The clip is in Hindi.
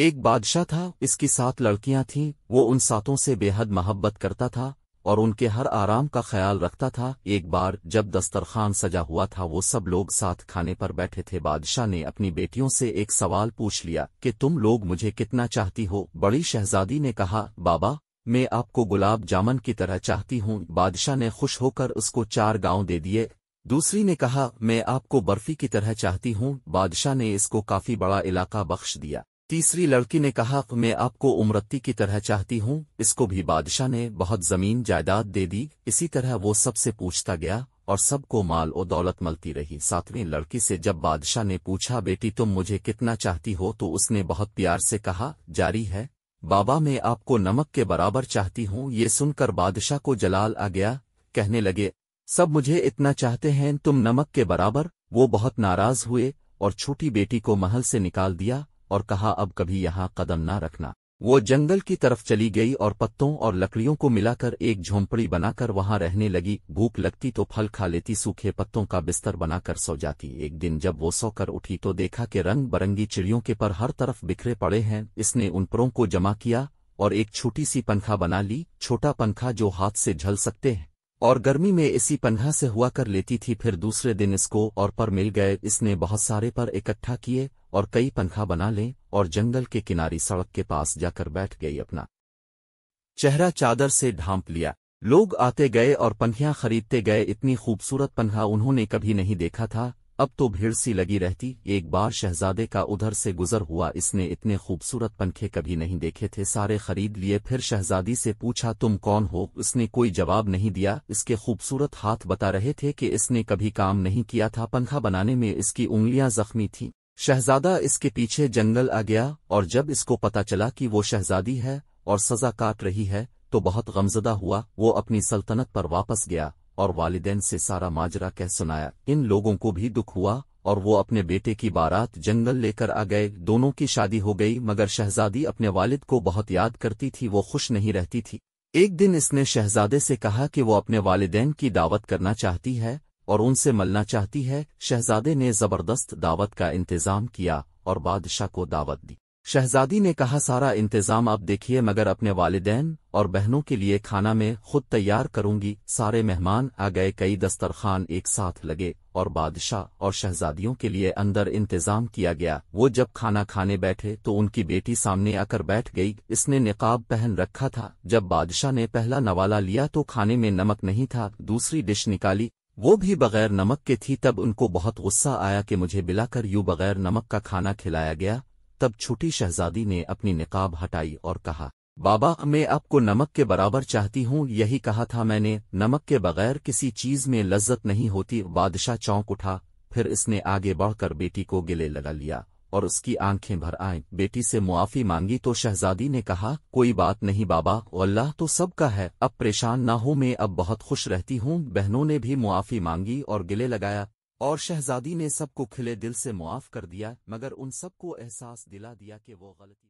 एक बादशाह था इसकी सात लड़कियां थीं वो उन सातों से बेहद मोहब्बत करता था और उनके हर आराम का ख्याल रखता था एक बार जब दस्तरखान सजा हुआ था वो सब लोग साथ खाने पर बैठे थे बादशाह ने अपनी बेटियों से एक सवाल पूछ लिया कि तुम लोग मुझे कितना चाहती हो बड़ी शहजादी ने कहा बाबा मैं आपको गुलाब जामन की तरह चाहती हूँ बादशाह ने खुश होकर उसको चार गांव दे दिए दूसरी ने कहा मैं आपको बर्फी की तरह चाहती हूँ बादशाह ने इसको काफी बड़ा इलाका बख्श दिया तीसरी लड़की ने कहा मैं आपको उमरत्ती की तरह चाहती हूँ इसको भी बादशाह ने बहुत जमीन जायदाद दे दी इसी तरह वो सबसे पूछता गया और सबको माल और दौलत मलती रही सातवीं लड़की से जब बादशाह ने पूछा बेटी तुम मुझे कितना चाहती हो तो उसने बहुत प्यार से कहा जारी है बाबा मैं आपको नमक के बराबर चाहती हूँ ये सुनकर बादशाह को जलाल आ गया कहने लगे सब मुझे इतना चाहते हैं तुम नमक के बराबर वो बहुत नाराज हुए और छोटी बेटी को महल से निकाल दिया और कहा अब कभी यहाँ कदम ना रखना वो जंगल की तरफ चली गई और पत्तों और लकड़ियों को मिलाकर एक झोंपड़ी बनाकर वहां रहने लगी भूख लगती तो फल खा लेती सूखे पत्तों का बिस्तर बनाकर सो जाती एक दिन जब वो सोकर उठी तो देखा कि रंग बरंगी चिड़ियों के पर हर तरफ बिखरे पड़े हैं इसने उन परों को जमा किया और एक छोटी सी पंखा बना ली छोटा पंखा जो हाथ से झल सकते हैं और गर्मी में इसी पंखा से हुआ कर लेती थी फिर दूसरे दिन इसको और पर मिल गए इसने बहुत सारे पर इकट्ठा किए और कई पंखा बना लें और जंगल के किनारी सड़क के पास जाकर बैठ गई अपना चेहरा चादर से ढांप लिया लोग आते गए और पंखियां खरीदते गए इतनी खूबसूरत पंखा उन्होंने कभी नहीं देखा था अब तो भीड़ सी लगी रहती एक बार शहजादे का उधर से गुजर हुआ इसने इतने खूबसूरत पंखे कभी नहीं देखे थे सारे खरीद लिए फिर शहजादी से पूछा तुम कौन हो उसने कोई जवाब नहीं दिया इसके खूबसूरत हाथ बता रहे थे कि इसने कभी काम नहीं किया था पंखा बनाने में इसकी उंगलियां जख्मी थी शहजादा इसके पीछे जंगल आ गया और जब इसको पता चला कि वो शहजादी है और सजा काट रही है तो बहुत गमजदा हुआ वो अपनी सल्तनत पर वापस गया और वालिदेन से सारा माजरा कह सुनाया इन लोगों को भी दुख हुआ और वो अपने बेटे की बारात जंगल लेकर आ गए दोनों की शादी हो गई मगर शहजादी अपने वालिद को बहुत याद करती थी वो खुश नहीं रहती थी एक दिन इसने शहजादे से कहा कि वो अपने वालदेन की दावत करना चाहती है और उनसे मिलना चाहती है शहजादे ने जबरदस्त दावत का इंतजाम किया और बादशाह को दावत दी शहजादी ने कहा सारा इंतजाम आप देखिए मगर अपने वालदेन और बहनों के लिए खाना में खुद तैयार करूंगी सारे मेहमान आ गए कई दस्तरखान एक साथ लगे और बादशाह और शहजादियों के लिए अंदर इंतजाम किया गया वो जब खाना खाने बैठे तो उनकी बेटी सामने आकर बैठ गई इसने निकाब पहन रखा था जब बादशाह ने पहला नवाला लिया तो खाने में नमक नहीं था दूसरी डिश निकाली वो भी बगैर नमक के थी तब उनको बहुत गुस्सा आया कि मुझे बिलाकर यूं बगैर नमक का खाना खिलाया गया तब छोटी शहजादी ने अपनी निकाब हटाई और कहा बाबा मैं आपको नमक के बराबर चाहती हूँ यही कहा था मैंने नमक के बगैर किसी चीज़ में लज्जत नहीं होती बादशाह चौंक उठा फिर इसने आगे बढ़कर बेटी को गिले लगा लिया और उसकी आंखें भर आईं बेटी से मुआफ़ी मांगी तो शहजादी ने कहा कोई बात नहीं बाबा अल्लाह तो सबका है अब परेशान ना हो मैं अब बहुत खुश रहती हूँ बहनों ने भी मुआफ़ी मांगी और गिले लगाया और शहजादी ने सबको खिले दिल से मुआफ़ कर दिया मगर उन सबको एहसास दिला दिया कि वो गलती